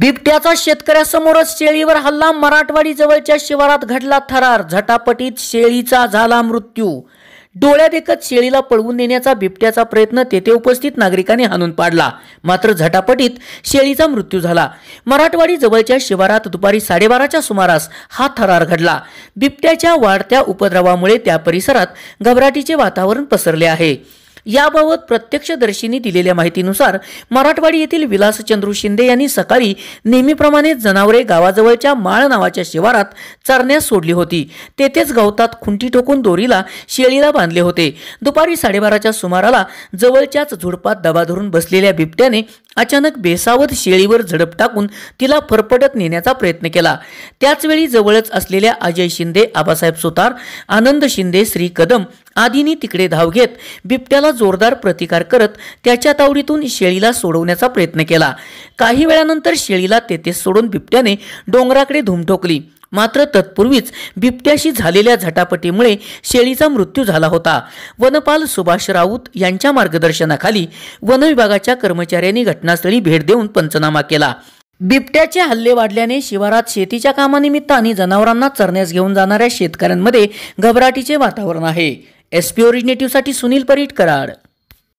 बिबट्याचा शेतकऱ्यासमोरच शेळीवर हल्ला मराठवाडीजवळच्या शिवारात घडला थरार झटापटीत शेळीचा झाला मृत्यू डोळ्यात एकच शेळीला पळवून देण्याचा बिबट्याचा प्रयत्न तेथे उपस्थित नागरिकांनी हाणून पाडला मात्र झटापटीत शेळीचा मृत्यू झाला मराठवाडी जवळच्या शिवारात दुपारी साडेबाराच्या सुमारास हा थरार घडला बिबट्याच्या वाढत्या उपद्रवामुळे त्या परिसरात घबराटीचे वातावरण पसरले आहे याबाबत प्रत्यक्षदर्शींनी दिलेल्या माहितीनुसार मराठवाडी येथील विलासचंद्र शिंदे यांनी सकाळी नेहमीप्रमाणे जनावरे गावाजवळच्या माळ नावाच्या शिवारात चरण्यास सोडली होती तेथेच गवतात खुंटी ठोकून दोरीला शेळीला बांधले होते दुपारी साडेबाराच्या सुमाराला जवळच्याच झुडपात दबा धरून बसलेल्या बिबट्याने अचानक बेसावत शेळीवर झडप टाकून तिला फरफडत नेण्याचा प्रयत्न केला त्याचवेळी जवळच असलेल्या अजय शिंदे आबासाहेब सुतार आनंद शिंदे श्री कदम आदींनी तिकडे धाव घेत बिबट्याला जोरदार प्रतिकार करत त्याच्या तावडीतून शेळीला सोडवण्याचा प्रयत्न केला काही वेळानंतर शेळीला तेथेच सोडून बिबट्याने डोंगराकडे धूम ठोकली मात्र तत्पूर्वीच बिबट्याशी झालेल्या झटापटीमुळे शेळीचा मृत्यू झाला होता वनपाल सुभाष राऊत यांच्या मार्गदर्शनाखाली वन विभागाच्या कर्मचाऱ्यांनी घटनास्थळी भेट देऊन पंचनामा केला बिबट्याचे हल्ले वाढल्याने शिवारात शेतीच्या कामानिमित्त आणि जनावरांना चरण्यास घेऊन जाणाऱ्या शेतकऱ्यांमध्ये घबराटीचे वातावरण आहे एसपी ओरिजिनेटिव्हसाठी सुनील परीट कराड